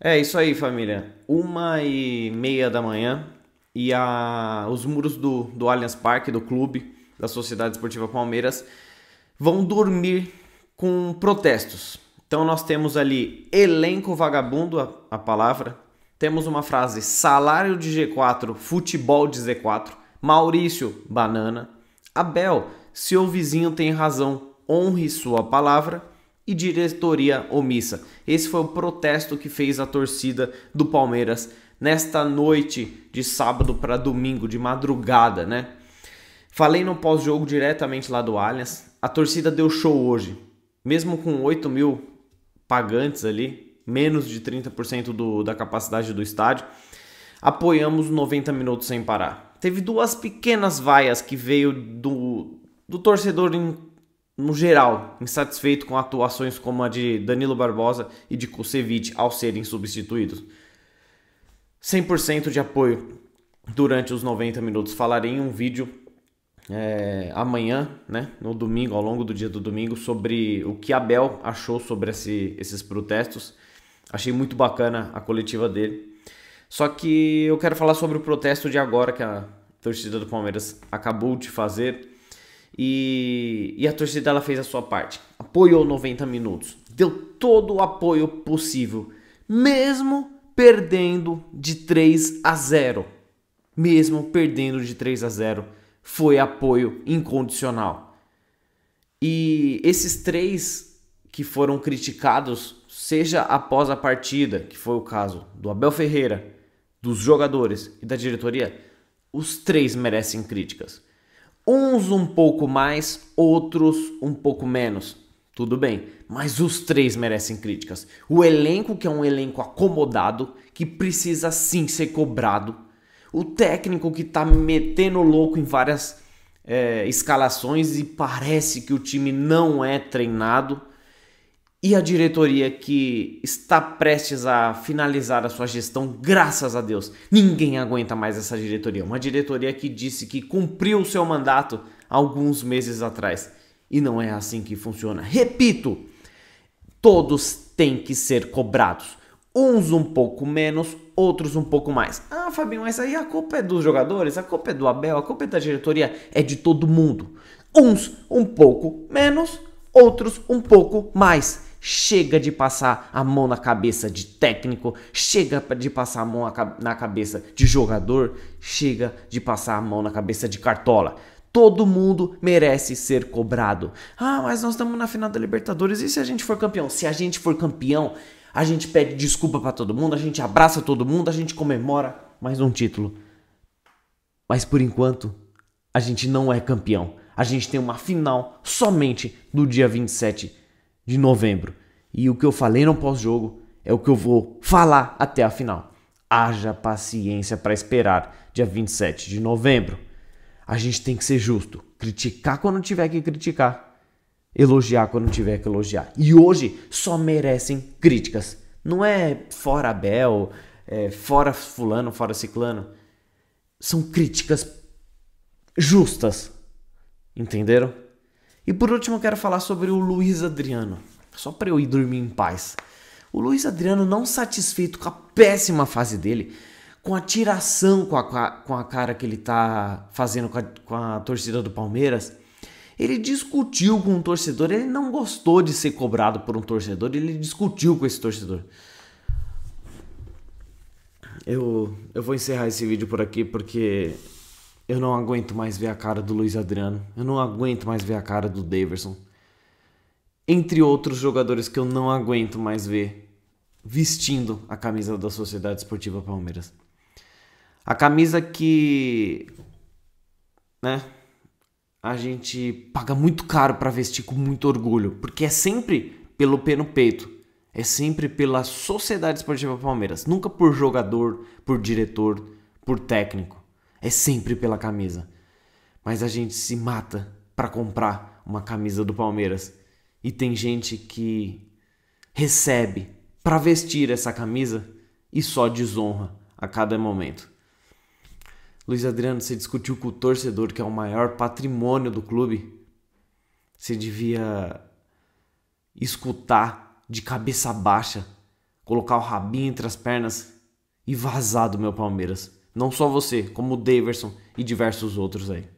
É isso aí, família. Uma e meia da manhã e a, os muros do, do Allianz Parque, do clube, da Sociedade Esportiva Palmeiras, vão dormir com protestos. Então nós temos ali elenco vagabundo, a, a palavra. Temos uma frase salário de G4, futebol de Z4. Maurício, banana. Abel, seu vizinho tem razão, honre sua palavra e diretoria omissa. Esse foi o protesto que fez a torcida do Palmeiras nesta noite de sábado para domingo, de madrugada, né? Falei no pós-jogo diretamente lá do Allianz. A torcida deu show hoje. Mesmo com 8 mil pagantes ali, menos de 30% do, da capacidade do estádio, apoiamos 90 minutos sem parar. Teve duas pequenas vaias que veio do, do torcedor em no geral, insatisfeito com atuações como a de Danilo Barbosa e de Kusevich ao serem substituídos. 100% de apoio durante os 90 minutos. Falarei em um vídeo é, amanhã, né, no domingo, ao longo do dia do domingo, sobre o que Abel achou sobre esse, esses protestos. Achei muito bacana a coletiva dele. Só que eu quero falar sobre o protesto de agora que a torcida do Palmeiras acabou de fazer e, e a torcida ela fez a sua parte. Apoiou 90 minutos. Deu todo o apoio possível. Mesmo perdendo de 3 a 0. Mesmo perdendo de 3 a 0, foi apoio incondicional. E esses três que foram criticados, seja após a partida, que foi o caso do Abel Ferreira, dos jogadores e da diretoria, os três merecem críticas. Uns um pouco mais, outros um pouco menos. Tudo bem, mas os três merecem críticas. O elenco, que é um elenco acomodado, que precisa sim ser cobrado. O técnico que tá metendo louco em várias é, escalações e parece que o time não é treinado e a diretoria que está prestes a finalizar a sua gestão, graças a Deus. Ninguém aguenta mais essa diretoria. Uma diretoria que disse que cumpriu o seu mandato alguns meses atrás. E não é assim que funciona. Repito, todos têm que ser cobrados. Uns um pouco menos, outros um pouco mais. Ah, Fabinho, mas aí a culpa é dos jogadores, a culpa é do Abel, a culpa é da diretoria, é de todo mundo. Uns um pouco menos, outros um pouco mais. Chega de passar a mão na cabeça de técnico, chega de passar a mão na cabeça de jogador, chega de passar a mão na cabeça de cartola. Todo mundo merece ser cobrado. Ah, mas nós estamos na final da Libertadores e se a gente for campeão? Se a gente for campeão, a gente pede desculpa para todo mundo, a gente abraça todo mundo, a gente comemora mais um título. Mas por enquanto, a gente não é campeão. A gente tem uma final somente no dia 27 de novembro. E o que eu falei no pós-jogo é o que eu vou falar até a final. Haja paciência para esperar dia 27 de novembro. A gente tem que ser justo, criticar quando tiver que criticar, elogiar quando tiver que elogiar. E hoje só merecem críticas. Não é fora Abel, é fora fulano, fora ciclano. São críticas justas. Entenderam? E por último, eu quero falar sobre o Luiz Adriano. Só para eu ir dormir em paz. O Luiz Adriano, não satisfeito com a péssima fase dele, com a tiração com a, com a cara que ele tá fazendo com a, com a torcida do Palmeiras, ele discutiu com um torcedor. Ele não gostou de ser cobrado por um torcedor, ele discutiu com esse torcedor. Eu, eu vou encerrar esse vídeo por aqui porque eu não aguento mais ver a cara do Luiz Adriano. Eu não aguento mais ver a cara do Daverson. Entre outros jogadores que eu não aguento mais ver vestindo a camisa da Sociedade Esportiva Palmeiras. A camisa que. né? A gente paga muito caro para vestir com muito orgulho, porque é sempre pelo pé no peito, é sempre pela Sociedade Esportiva Palmeiras, nunca por jogador, por diretor, por técnico. É sempre pela camisa. Mas a gente se mata para comprar uma camisa do Palmeiras. E tem gente que recebe para vestir essa camisa e só desonra a cada momento. Luiz Adriano, você discutiu com o torcedor, que é o maior patrimônio do clube. Você devia escutar de cabeça baixa, colocar o rabinho entre as pernas e vazar do meu Palmeiras. Não só você, como o Daverson e diversos outros aí.